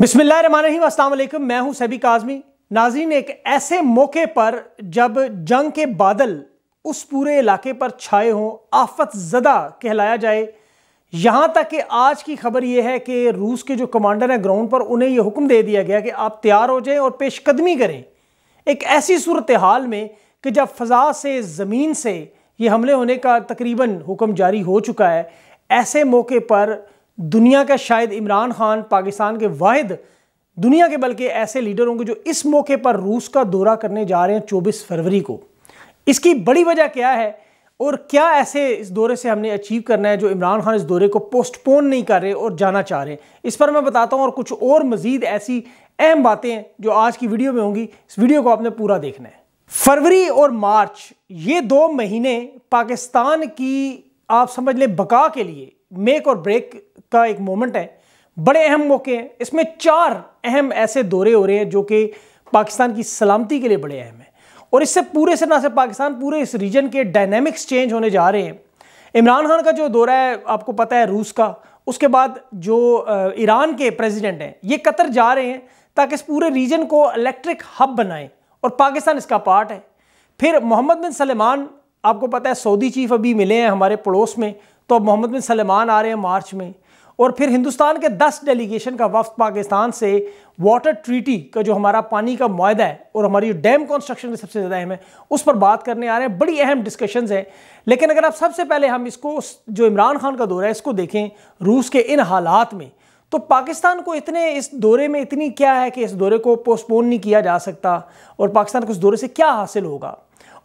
बिस्मिल्लाम असलम मैं हूं सभी आज़मी नाजीन एक ऐसे मौके पर जब जंग के बादल उस पूरे इलाके पर छाए हों आफत ज़दा कहलाया जाए यहाँ तक कि आज की खबर यह है कि रूस के जो कमांडर हैं ग्राउंड पर उन्हें यह हुक्म दे दिया गया कि आप तैयार हो जाएं और पेशकदमी करें एक ऐसी सूरत हाल में कि जब फ़जा से ज़मीन से ये हमले होने का तकरीबन हुक्म जारी हो चुका है ऐसे मौके पर दुनिया का शायद इमरान खान पाकिस्तान के वाहिद दुनिया के बल्कि ऐसे लीडर होंगे जो इस मौके पर रूस का दौरा करने जा रहे हैं चौबीस फरवरी को इसकी बड़ी वजह क्या है और क्या ऐसे इस दौरे से हमने अचीव करना है जो इमरान खान इस दौरे को पोस्टपोन नहीं कर रहे और जाना चाह रहे इस पर मैं बताता हूँ और कुछ और मज़ीद ऐसी अहम बातें जो आज की वीडियो में होंगी इस वीडियो को आपने पूरा देखना है फरवरी और मार्च ये दो महीने पाकिस्तान की आप समझ लें बका के लिए मेक और ब्रेक का एक मोमेंट है बड़े अहम मौके हैं इसमें चार अहम ऐसे दौरे हो रहे हैं जो कि पाकिस्तान की सलामती के लिए बड़े अहम हैं और इससे पूरे से ना से पाकिस्तान पूरे इस रीजन के डायनेमिक्स चेंज होने जा रहे हैं इमरान खान का जो दौरा है आपको पता है रूस का उसके बाद जो ईरान के प्रेसिडेंट हैं ये कतर जा रहे हैं ताकि इस पूरे रीजन को इलेक्ट्रिक हब बनाएं और पाकिस्तान इसका पार्ट है फिर मोहम्मद बिन सलेमान आपको पता है सऊदी चीफ अभी मिले हैं हमारे पड़ोस में तो अब मोहम्मद बिन सलेमान आ रहे हैं मार्च में और फिर हिंदुस्तान के 10 डेलीगेशन का वफ्त पाकिस्तान से वाटर ट्रीटी का जो हमारा पानी का माहदा है और हमारी डैम कंस्ट्रक्शन में सबसे ज़्यादा अहम है उस पर बात करने आ रहे हैं बड़ी अहम डिस्कशंस हैं लेकिन अगर आप सबसे पहले हम इसको जो इमरान खान का दौर है इसको देखें रूस के इन हालात में तो पाकिस्तान को इतने इस दौरे में इतनी क्या है कि इस दौरे को पोस्टपोन नहीं किया जा सकता और पाकिस्तान को इस दौरे से क्या हासिल होगा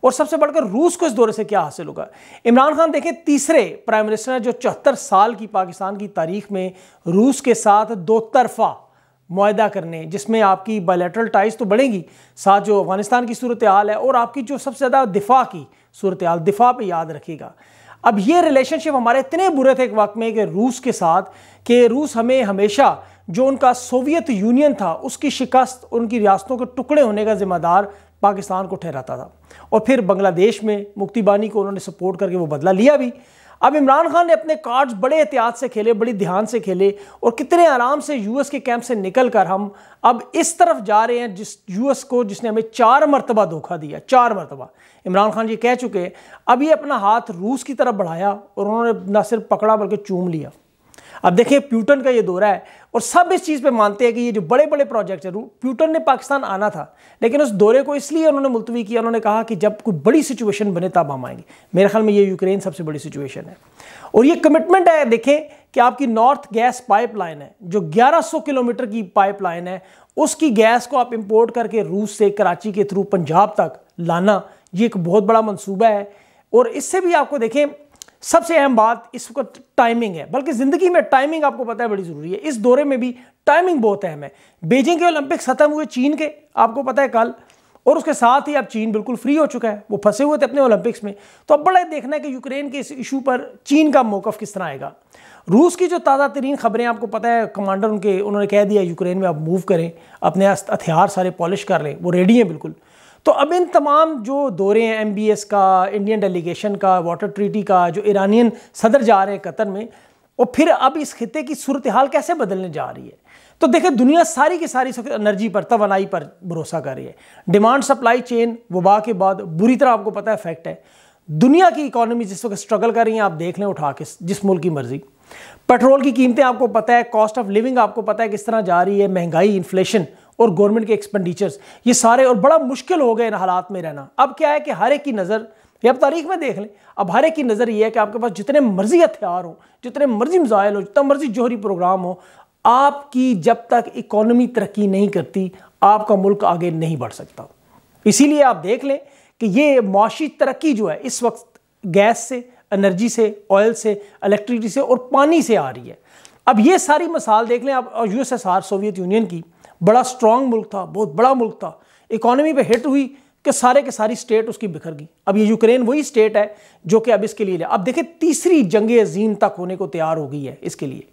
और सबसे बढ़कर रूस को इस दौरे से क्या हासिल होगा इमरान खान देखें तीसरे प्राइम मिनिस्टर हैं जो चौहत्तर साल की पाकिस्तान की तारीख में रूस के साथ दो तरफा माहा करने जिसमें आपकी बायोलेटरल टाइज तो बढ़ेंगी साथ जो अफगानिस्तान की सूरत हाल है और आपकी जो सबसे ज़्यादा दिफा की सूरत हाल दिफा पर याद रखेगा अब ये रिलेशनशिप हमारे इतने बुरे थे एक वक्त में कि रूस के साथ कि रूस हमें हमेशा जो उनका सोवियत यूनियन था उसकी शिकस्त उनकी रियासतों के टुकड़े होने का जिम्मेदार पाकिस्तान को ठहराता था और फिर बांग्लादेश में मुक्तिबानी को उन्होंने सपोर्ट करके वो बदला लिया भी अब इमरान खान ने अपने कार्ड्स बड़े एहतियात से खेले बड़ी ध्यान से खेले और कितने आराम से यूएस के कैंप से निकल कर हम अब इस तरफ जा रहे हैं जिस यूएस को जिसने हमें चार मरतबा धोखा दिया चार मरतबा इमरान खान ये कह चुके हैं अभी अपना हाथ रूस की तरफ बढ़ाया और उन्होंने ना सिर्फ पकड़ा बल्कि चूम लिया अब देखिए प्यूटन का ये दौरा है और सब इस चीज़ पे मानते हैं कि ये जो बड़े बड़े प्रोजेक्ट हैं प्यूटन ने पाकिस्तान आना था लेकिन उस दौरे को इसलिए उन्होंने मुलतवी किया उन्होंने कहा कि जब कोई बड़ी सिचुएशन बने तब हम आएंगे मेरे ख्याल में ये यूक्रेन सबसे बड़ी सिचुएशन है और ये कमिटमेंट है देखें कि आपकी नॉर्थ गैस पाइपलाइन है जो 1100 किलोमीटर की पाइपलाइन है उसकी गैस को आप इंपोर्ट करके रूस से कराची के थ्रू पंजाब तक लाना ये एक बहुत बड़ा मनसूबा है और इससे भी आपको देखें सबसे अहम बात इस वक्त टाइमिंग है बल्कि ज़िंदगी में टाइमिंग आपको पता है बड़ी ज़रूरी है इस दौरे में भी टाइमिंग बहुत अहम है बीजिंग के ओलंपिक ख़त्म हुए चीन के आपको पता है कल और उसके साथ ही अब चीन बिल्कुल फ्री हो चुका है वो फंसे हुए थे अपने ओलंपिक्स में तो अब बड़ा देखना है कि यूक्रेन के इस इशू पर चीन का मौक़ किस तरह आएगा रूस की जो ताज़ा तरीन खबरें आपको पता है कमांडर उनके उन्होंने कह दिया यूक्रेन में आप मूव करें अपने हथियार सारे पॉलिश कर लें वो रेडी हैं बिल्कुल तो अब इन तमाम जो दौरे हैं एम बी एस का इंडियन डेलीगेशन का वाटर ट्रीटी का जो ईरानियन सदर जा रहे हैं कतर में और फिर अब इस खत्े की सूरत हाल कैसे बदलने जा रही है तो देखें दुनिया सारी की सारी एनर्जी पर तोानाई पर भरोसा कर रही है डिमांड सप्लाई चेन वबा के बाद बुरी तरह आपको पता है फैक्ट है दुनिया की इकोनॉमी जिस वक्त स्ट्रगल कर रही है आप देख लें उठा के जिस मुल्क की मर्ज़ी पेट्रोल की कीमतें आपको पता है कॉस्ट ऑफ लिविंग आपको पता है किस तरह जा रही है महंगाई इन्फ्लेशन और गवर्नमेंट के एक्सपेंडिचर्स ये सारे और बड़ा मुश्किल हो गए इन हालात में रहना अब क्या है कि हर एक की नज़र ये अब तारीख में देख लें अब हर एक की नज़र ये है कि आपके पास जितने मर्जी हथियार हो जितने मर्जी मिजाइल हो जितना मर्जी जोहरी प्रोग्राम हो आपकी जब तक इकोनॉमी तरक्की नहीं करती आपका मुल्क आगे नहीं बढ़ सकता इसीलिए आप देख लें कि ये मुशी तरक्की जो है इस वक्त गैस से एनर्जी से ऑयल से इलेक्ट्रिसिटी से और पानी से आ रही है अब ये सारी मिसाल देख लें आप U S S R Soviet Union की बड़ा स्ट्रांग मुल्क था बहुत बड़ा मुल्क था इकोनॉमी पे हिट हुई कि सारे के सारी स्टेट उसकी बिखर गई अब ये यूक्रेन वही स्टेट है जो कि अब इसके लिए अब देखिए तीसरी जंग अजीम तक होने को तैयार हो गई है इसके लिए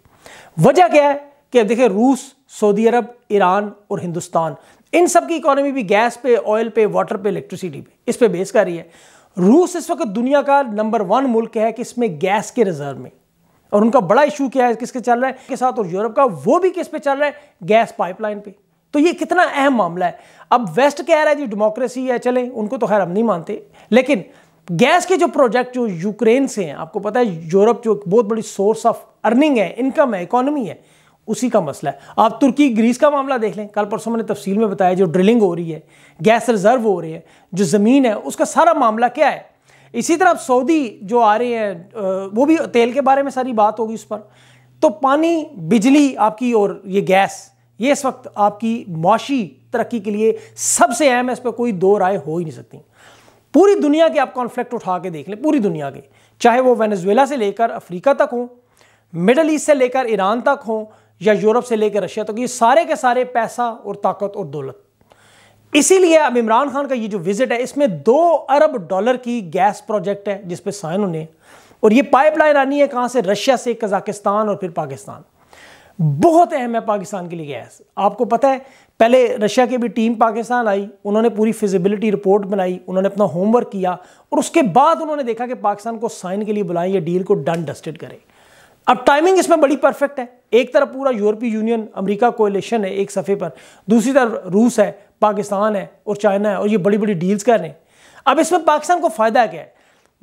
वजह क्या है कि अब देखिए रूस सऊदी अरब ईरान और हिंदुस्तान इन सब की इकोनॉमी भी गैस पे ऑयल पे वाटर पे इलेक्ट्रिसिटी पे इस पे बेस कर रही है रूस इस वक्त दुनिया का नंबर वन मुल्क है कि इसमें गैस के रिजर्व में और उनका बड़ा इशू क्या है किसके चल रहा है के साथ और यूरोप का वो भी किस पे चल रहा है गैस पाइपलाइन पे तो ये कितना अहम मामला है अब वेस्ट कह रहा है जी डेमोक्रेसी है चलें उनको तो खैर हम नहीं मानते लेकिन गैस के जो प्रोजेक्ट जो यूक्रेन से हैं आपको पता है यूरोप जो बहुत बड़ी सोर्स ऑफ अर्निंग है इनकम है इकोनॉमी है उसी का मसला है आप तुर्की ग्रीस का मामला देख लें कल परसों मैंने तफसील में बताया जो ड्रिलिंग हो रही है गैस रिजर्व हो रही है जो ज़मीन है उसका सारा मामला क्या है इसी तरह सऊदी जो आ रहे हैं वो भी तेल के बारे में सारी बात होगी उस पर तो पानी बिजली आपकी और ये गैस ये इस वक्त आपकी मुआशी तरक्की के लिए सबसे अहम है इस पर कोई दो राय हो ही नहीं सकती पूरी दुनिया के आप कॉन्फ्लिक्ट उठा के देख लें पूरी दुनिया के चाहे वो वेनेजुएला से लेकर अफ्रीका तक हों मिडल ईस्ट से लेकर ईरान तक हों या यूरोप से लेकर रशिया तक तो ये सारे के सारे पैसा और ताकत और दौलत इसीलिए अब इमरान खान का ये जो विजिट है इसमें दो अरब डॉलर की गैस प्रोजेक्ट है जिसपे साइन उन्हें और ये पाइपलाइन आनी है कहाँ से रशिया से कजाकिस्तान और फिर पाकिस्तान बहुत अहम है पाकिस्तान के लिए गैस आपको पता है पहले रशिया की भी टीम पाकिस्तान आई उन्होंने पूरी फिजिबिलिटी रिपोर्ट बनाई उन्होंने अपना होमवर्क किया और उसके बाद उन्होंने देखा कि पाकिस्तान को साइन के लिए बुलाएं या डील को डन डस्टेड करें अब टाइमिंग इसमें बड़ी परफेक्ट है एक तरफ पूरा यूरोपीय यूनियन अमेरिका कोलेशन है एक सफ़े पर दूसरी तरफ रूस है पाकिस्तान है और चाइना है और ये बड़ी बड़ी डील्स कर रहे हैं अब इसमें पाकिस्तान को फ़ायदा क्या है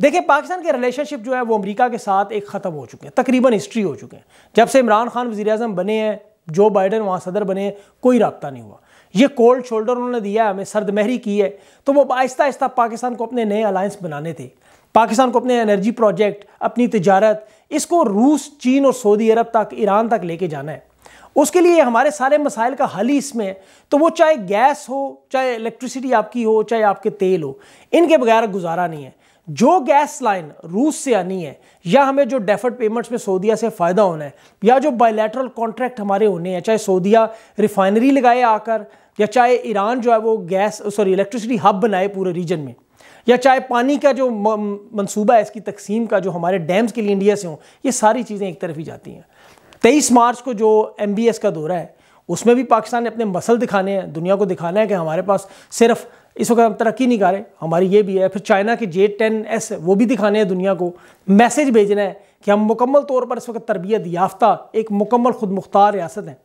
देखिए पाकिस्तान के रिलेशनशिप जो है वो अमेरिका के साथ एक ख़त्म हो चुके हैं तकरीबन हिस्ट्री हो चुके हैं जब से इमरान खान वजी अजम बने हैं जो बाइडन वहाँ सदर बने हैं कोई रबता नहीं हुआ ये कोल्ड शोल्डर उन्होंने दिया हमें सर्दमहरी की है तो वो आहिस्ता आहिस्ता पाकिस्तान को अपने नए अलायंस बनाने थे पाकिस्तान को अपने एनर्जी प्रोजेक्ट अपनी तजारत इसको रूस चीन और सऊदी अरब तक ईरान तक लेके जाना है उसके लिए हमारे सारे मसाइल का हल ही इसमें तो वो चाहे गैस हो चाहे इलेक्ट्रिसिटी आपकी हो चाहे आपके तेल हो इनके बगैर गुजारा नहीं है जो गैस लाइन रूस से आनी है या हमें जो डेफर्ड पेमेंट्स में सऊदीया से फ़ायदा होना है या जो बायलैटरल कॉन्ट्रैक्ट हमारे होने हैं चाहे सऊदीया रिफाइनरी लगाए आकर या चाहे ईरान जो है वो गैस सॉरी इलेक्ट्रिसिटी हब बनाए पूरे रीजन में या चाहे पानी का जो मनसूबा है इसकी तकसीम का जो हमारे डैम्स के लिए इंडिया से हों ये सारी चीज़ें एक तरफ ही जाती हैं तेईस मार्च को जो एम का दौरा है उसमें भी पाकिस्तान ने अपने मसल दिखाने हैं दुनिया को दिखाना है कि हमारे पास सिर्फ इस वक्त हम तरक्की नहीं कर रहे हमारी ये भी है फिर चाइना के जे टेन एस वो भी दिखाने हैं दुनिया को मैसेज भेजना है कि हम मुकम्मल तौर पर इस वक्त तरबियत याफ्ता एक मुकम्मल खुद मुख्तार रियासत हैं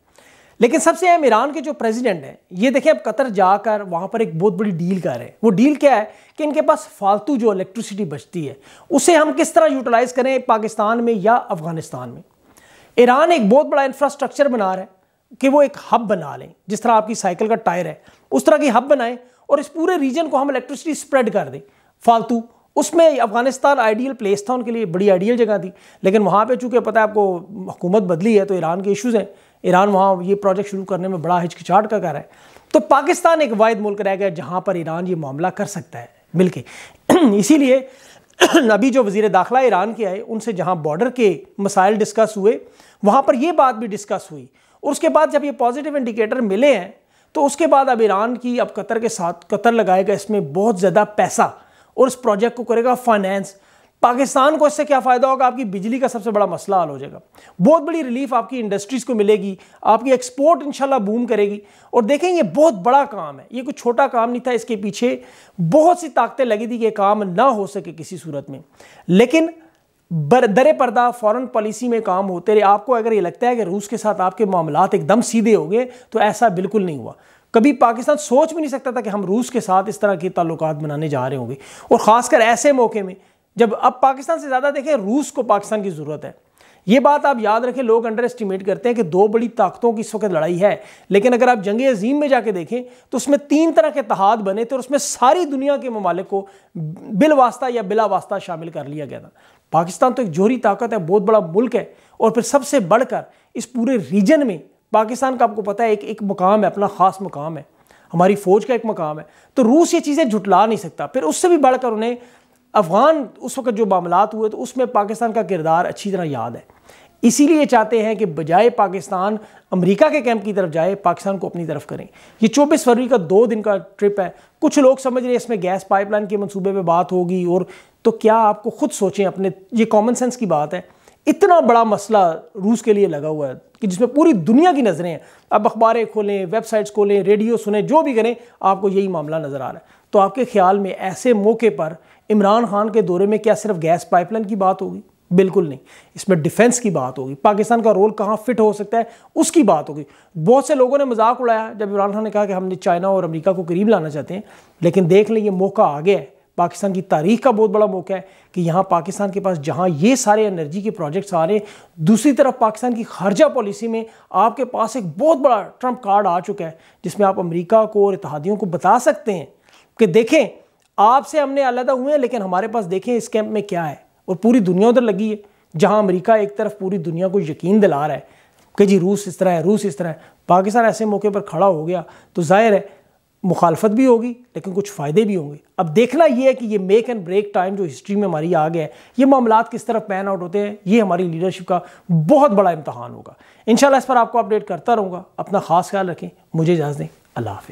लेकिन सबसे अहम ईरान के जो प्रेसिडेंट हैं ये देखिए अब कतर जाकर वहाँ पर एक बहुत बड़ी डील कर रहे हैं वो डील क्या है कि इनके पास फालतू जो इलेक्ट्रिसिटी बचती है उसे हम किस तरह यूटिलाइज़ करें पाकिस्तान में या अफगानिस्तान में ईरान एक बहुत बड़ा इंफ्रास्ट्रक्चर बना रहा है कि वो एक हब बना लें जिस तरह आपकी साइकिल का टायर है उस तरह की हब बनाएं और इस पूरे रीजन को हम इलेक्ट्रिसिटी स्प्रेड कर दें फालतू उसमें अफगानिस्तान आइडियल प्लेस था उनके लिए बड़ी आइडियल जगह थी लेकिन वहाँ पर चूँकि पता है आपको हुकूमत बदली है तो ईरान के इशूज़ हैं ईरान वहाँ ये प्रोजेक्ट शुरू करने में बड़ा हिचकिचाहट का कर है तो पाकिस्तान एक वाद मुल्क रह गया जहाँ पर ईरान ये मामला कर सकता है मिलके इसीलिए अभी जो वजीर दाखिला ईरान के आए उनसे जहाँ बॉर्डर के मसाइल डिस्कस हुए वहाँ पर यह बात भी डिस्कस हुई और उसके बाद जब ये पॉजिटिव इंडिकेटर मिले हैं तो उसके बाद अब ईरान की अब कतर के साथ कतर लगाएगा इसमें बहुत ज़्यादा पैसा और इस प्रोजेक्ट को करेगा फाइनेंस पाकिस्तान को इससे क्या फ़ायदा होगा आपकी बिजली का सबसे बड़ा मसला हल हो जाएगा बहुत बड़ी रिलीफ आपकी इंडस्ट्रीज़ को मिलेगी आपकी एक्सपोर्ट इंशाल्लाह बूम करेगी और देखें ये बहुत बड़ा काम है ये कोई छोटा काम नहीं था इसके पीछे बहुत सी ताकतें लगी थी कि ये काम ना हो सके किसी सूरत में लेकिन दर पर्दा फॉरन पॉलिसी में काम होते रहे आपको अगर ये लगता है कि रूस के साथ आपके मामला एकदम सीधे हो गए तो ऐसा बिल्कुल नहीं हुआ कभी पाकिस्तान सोच भी नहीं सकता था कि हम रूस के साथ इस तरह के ताल्लुक बनाने जा रहे होंगे और ख़ासकर ऐसे मौके में जब अब पाकिस्तान से ज़्यादा देखें रूस को पाकिस्तान की ज़रूरत है ये बात आप याद रखें लोग अंडर एस्टिमेट करते हैं कि दो बड़ी ताकतों की इस वक्त लड़ाई है लेकिन अगर आप जंग अजीम में जाके देखें तो उसमें तीन तरह के तहाद बने थे और उसमें सारी दुनिया के ममालिक को बिलवास्ता या बिला वास्ता शामिल कर लिया गया था पाकिस्तान तो एक जोहरी ताकत है बहुत बड़ा मुल्क है और फिर सबसे बढ़कर इस पूरे रीजन में पाकिस्तान का आपको पता है एक एक मुकाम है अपना ख़ास मुकाम है हमारी फ़ौज का एक मकाम है तो रूस ये चीज़ें झुटला नहीं सकता फिर उससे भी बढ़कर उन्हें अफ़गान उस वक्त जो मामला हुए तो उसमें पाकिस्तान का किरदार अच्छी तरह याद है इसीलिए चाहते हैं कि बजाय पाकिस्तान अमेरिका के कैंप की तरफ जाए पाकिस्तान को अपनी तरफ करें ये चौबीस फरवरी का दो दिन का ट्रिप है कुछ लोग समझ रहे हैं इसमें गैस पाइपलाइन के मंसूबे पे बात होगी और तो क्या आपको खुद सोचें अपने ये कॉमन सेंस की बात है इतना बड़ा मसला रूस के लिए लगा हुआ है कि जिसमें पूरी दुनिया की नज़रें हैं अब अखबारें खोलें वेबसाइट्स खोलें रेडियो सुने जो भी करें आपको यही मामला नज़र आ रहा है तो आपके ख्याल में ऐसे मौके पर इमरान खान के दौरे में क्या सिर्फ गैस पाइपलाइन की बात होगी बिल्कुल नहीं इसमें डिफेंस की बात होगी पाकिस्तान का रोल कहाँ फिट हो सकता है उसकी बात होगी बहुत से लोगों ने मजाक उड़ाया जब इमरान खान ने कहा कि हमने चाइना और अमेरिका को करीब लाना चाहते हैं लेकिन देख लें ये मौका आ गया है पाकिस्तान की तारीख का बहुत बड़ा मौका है कि यहाँ पाकिस्तान के पास जहाँ ये सारे एनर्जी के प्रोजेक्ट्स आ रहे हैं दूसरी तरफ पाकिस्तान की खारजा पॉलिसी में आपके पास एक बहुत बड़ा ट्रम्प कार्ड आ चुका है जिसमें आप अमरीका को और इतिहादियों को बता सकते हैं कि देखें आपसे हमने अलहदा हुए हैं लेकिन हमारे पास देखें इस कैंप में क्या है और पूरी दुनिया उधर लगी है जहां अमेरिका एक तरफ पूरी दुनिया को यकीन दिला रहा है कि जी रूस इस तरह है रूस इस तरह है पाकिस्तान ऐसे मौके पर खड़ा हो गया तो जाहिर है मुखालफत भी होगी लेकिन कुछ फ़ायदे भी होंगे अब देखना यह है कि ये मेक एंड ब्रेक टाइम जो हिस्ट्री में हमारी आ गया है ये मामला किस तरफ पैन आउट होते हैं ये हमारी लीडरशिप का बहुत बड़ा इम्तहान होगा इन इस पर आपको अपडेट करता रहूँगा अपना खास ख्याल रखें मुझे इजाज़ दें अल्लाह हाफ़